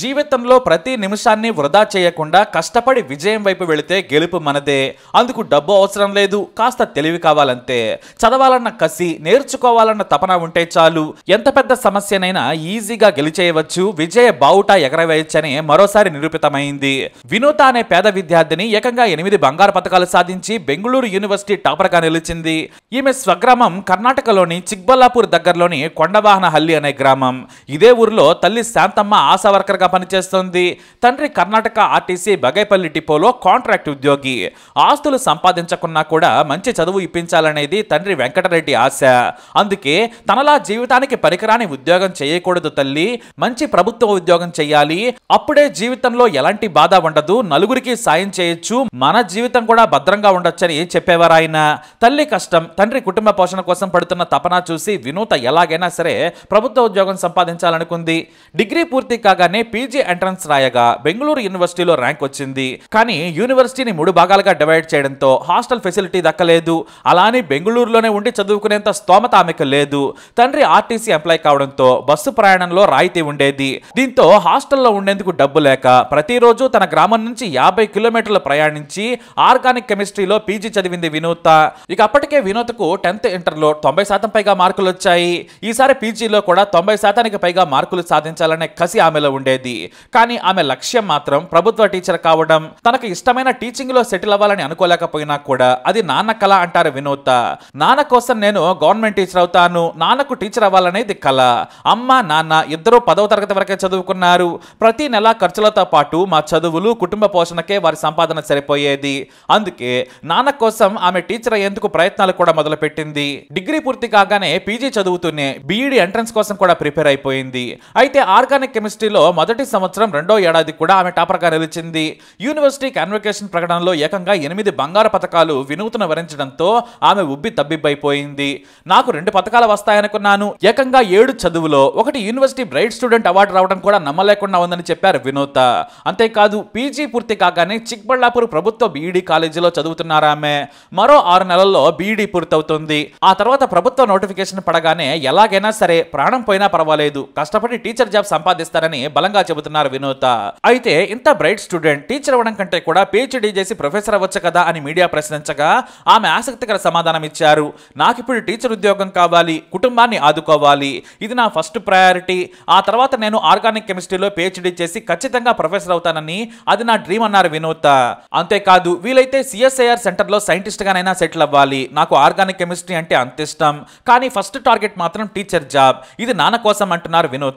జీవితంలో ప్రతి నిమిషాన్ని వృధా చేయకుండా కష్టపడి విజయం వైపు వెళితే గెలుపు మనదే అందుకు డబ్బు అవసరం లేదు కాస్త తెలివి కావాలంతే చదవాలన్న కసి నేర్చుకోవాలన్న తపన ఉంటే చాలు ఎంత పెద్ద సమస్యనైనా ఈజీగా గెలిచేయవచ్చు విజయ బావుట ఎగరవేయచ్చని మరోసారి నిరూపితమైంది వినూత అనే పేద విద్యార్థిని ఏకంగా ఎనిమిది బంగారు పథకాలు సాధించి బెంగళూరు యూనివర్సిటీ టాపర్గా నిలిచింది ఈమె స్వగ్రామం కర్ణాటకలోని చిక్బల్లాపూర్ దగ్గరలోని కొండవాహనహల్లి అనే గ్రామం ఇదే ఊరిలో తల్లి శాంతమ్మ ఆశావర్క వర్కర్గా పనిచేస్తోంది తండ్రి కర్ణాటక ఆర్టీసీ బగైపల్లి డిపోలో కాంట్రాక్ట్ ఉద్యోగి ఆస్తులు సంపాదించకున్నా కూడా మంచి చదువు ఇప్పించాలనేది తండ్రి వెంకటరెడ్డి ఆశ అందుకే తనలా జీవితానికి పనికిరాని ఉద్యోగం చేయకూడదు తల్లి మంచి ప్రభుత్వ ఉద్యోగం చేయాలి అప్పుడే జీవితంలో ఎలాంటి బాధ ఉండదు నలుగురికి సాయం చేయొచ్చు మన జీవితం కూడా భద్రంగా ఉండొచ్చని చెప్పేవారు ఆయన తల్లి కష్టం తండ్రి కుటుంబ పోషణ కోసం పడుతున్న తపన చూసి వినూత ఎలాగైనా సరే ప్రభుత్వ ఉద్యోగం సంపాదించాలనుకుంది డిగ్రీ పూర్తి కాగానే పీజీ ఎంట్రన్స్ రాయగా బెంగళూరు యూనివర్సిటీలో ర్యాంక్ వచ్చింది కానీ యూనివర్సిటీని మూడు భాగాలుగా డివైడ్ చేయడంతో హాస్టల్ ఫెసిలిటీ దక్కలేదు అలానే బెంగళూరులోనే ఉండి చదువుకునేంత స్తోమత ఆమెకు లేదు తండ్రి ఆర్టీసీ ఎంప్లాయ్ కావడంతో బస్సు ప్రయాణంలో రాయితీ ఉండేది దీంతో హాస్టల్లో ఉండేందుకు డబ్బు లేక ప్రతిరోజు తన గ్రామం నుంచి యాభై కిలోమీటర్లు ప్రయాణించి ఆర్గానిక్ కెమిస్ట్రీలో పీజీ చదివింది వినూత ఇక అప్పటికే వినూత్కు టెన్త్ ఇంటర్లో తొంభై శాతం పైగా మార్కులు వచ్చాయి ఈసారి పీజీలో కూడా తొంభై శాతానికి పైగా మార్కులు సాధించాలనే కసి ఆమెలో ఉండేది ఉండేది కానీ ఆమె లక్ష్యం మాత్రం ప్రభుత్వ టీచర్ కావడం తనకు ఇష్టమైన టీచింగ్ లో సెటిల్ అవ్వాలని అనుకోలేకపోయినా కూడా అది నాన్న కళ అంటారు వినోత నాన్న కోసం నేను గవర్నమెంట్ టీచర్ అవుతాను నాన్నకు టీచర్ అవ్వాలనేది కళ అమ్మ నాన్న ఇద్దరు పదవ తరగతి వరకే చదువుకున్నారు ప్రతి నెల ఖర్చులతో పాటు మా చదువులు కుటుంబ పోషణకే వారి సంపాదన సరిపోయేది అందుకే నాన్న కోసం ఆమె టీచర్ అయ్యేందుకు ప్రయత్నాలు కూడా మొదలుపెట్టింది డిగ్రీ పూర్తి కాగానే పీజీ చదువుతూనే బీఈడి ఎంట్రన్స్ కోసం కూడా ప్రిపేర్ అయిపోయింది అయితే ఆర్గానిక్ కెమిస్ట్రీలో మొదటి సంవత్సరం రెండో ఏడాది కూడా ఆమె టాపర్గా నిలిచింది యూనివర్సిటీ కన్వకేషన్ ప్రకటనలో ఏకంగా ఎనిమిది బంగారు పథకాలు వినూతన వరించడంతో ఆమె ఉబ్బి తబ్బిబ్బైపోయింది నాకు రెండు పథకాలు వస్తాయనుకున్నాను ఏకంగా ఏడు చదువులో ఒకటి యూనివర్సిటీ బ్రైట్ స్టూడెంట్ అవార్డు రావడం కూడా నమ్మలేకుండా ఉందని చెప్పారు వినూత అంతేకాదు పీజీ పూర్తి కాగానే చిక్బళ్లాపూర్ ప్రభుత్వ బీఈడీ కాలేజీలో చదువుతున్నారు ఆమె మరో ఆరు నెలల్లో బీఈడీ పూర్తవుతుంది ఆ తర్వాత ప్రభుత్వ నోటిఫికేషన్ పడగానే ఎలాగైనా సరే ప్రాణం పోయినా పర్వాలేదు కష్టపడి టీచర్ జాబ్ సంపాదిస్తారని బలంగా బలంగా చెబుతున్నారు వినోద అయితే ఇంత బ్రైట్ స్టూడెంట్ టీచర్ అవ్వడం కంటే కూడా పీహెచ్డీ చేసి ప్రొఫెసర్ అవ్వచ్చు కదా అని మీడియా ప్రశ్నించగా ఆమె ఆసక్తికర సమాధానం ఇచ్చారు నాకు ఇప్పుడు టీచర్ ఉద్యోగం కావాలి కుటుంబాన్ని ఆదుకోవాలి ఇది నా ఫస్ట్ ప్రయారిటీ ఆ తర్వాత నేను ఆర్గానిక్ కెమిస్ట్రీలో పీహెచ్డీ చేసి ఖచ్చితంగా ప్రొఫెసర్ అవుతానని అది నా డ్రీమ్ అన్నారు వినోద అంతేకాదు వీలైతే సిఎస్ఐఆర్ సైంటిస్ట్ గానైనా సెటిల్ అవ్వాలి నాకు ఆర్గానిక్ కెమిస్ట్రీ అంటే అంత ఇష్టం కానీ ఫస్ట్ టార్గెట్ మాత్రం టీచర్ జాబ్ ఇది నాన్న కోసం అంటున్నారు వినోద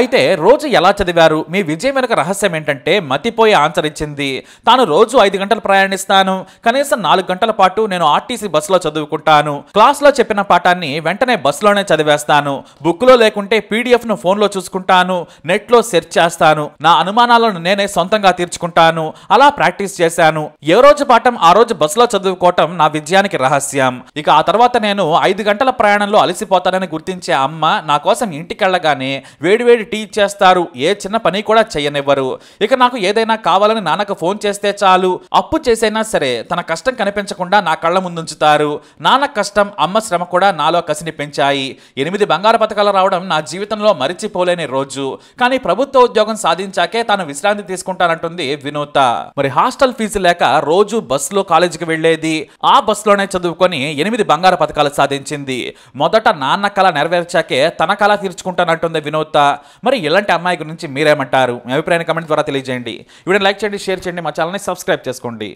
అయితే రోజు ఎలా చదివారు మీ విజయం వెనుక రహస్యం ఏంటంటే మతిపోయి ఆన్సర్ ఇచ్చింది తాను రోజు ఐదు గంటలు ప్రయాణిస్తాను కనీసం నాలుగు గంటల పాటు నేను ఆర్టీసీ బస్సులో చదువుకుంటాను క్లాస్లో చెప్పిన పాఠాన్ని వెంటనే బస్సులోనే చదివేస్తాను బుక్ లో లేకుంటే ఫోన్ ఫోన్లో చూసుకుంటాను నెట్లో సెర్చ్ చేస్తాను నా అనుమానాలను నేనే సొంతంగా తీర్చుకుంటాను అలా ప్రాక్టీస్ చేశాను ఏ రోజు పాఠం ఆ రోజు బస్సులో చదువుకోవటం నా విజయానికి రహస్యం ఇక ఆ తర్వాత నేను ఐదు గంటల ప్రయాణంలో అలసిపోతానని గుర్తించే అమ్మ నా కోసం ఇంటికెళ్ళగానే వేడివేడి టీ ఇచ్చేస్తారు ఏ చిన్న పని కూడా చేయనివ్వరు ఇక నాకు ఏదైనా కావాలని నాన్నకు ఫోన్ చేస్తే చాలు అప్పు చేసైనా సరే తన కష్టం కనిపించకుండా నా కళ్ళ ముందుంచుతారు నాన్న కష్టం అమ్మ శ్రమ కూడా నాలో కసిని పెంచాయి ఎనిమిది బంగారు పథకాలు రావడం నా జీవితంలో మరిచిపోలేని రోజు కానీ ప్రభుత్వ ఉద్యోగం సాధించాకే తాను విశ్రాంతి తీసుకుంటానంటుంది వినూత మరి హాస్టల్ ఫీజు లేక రోజు బస్సులో కాలేజీకి వెళ్లేది ఆ బస్సులోనే చదువుకొని ఎనిమిది బంగారు పథకాలు సాధించింది మొదట నాన్న కళ నెరవేర్చాకే తన కళ తీర్చుకుంటానంటుంది వినూత మరి ఇలాంటి అమ్మాయి గురించి మీరేమంటారు మీ అభిప్రాయాన్ని కమెంట్ ద్వారా తెలియజేయండి వీడియో లైక్ చేయండి షేర్ చేయండి మా ఛానల్ని సబ్స్క్రైబ్ చేసుకోండి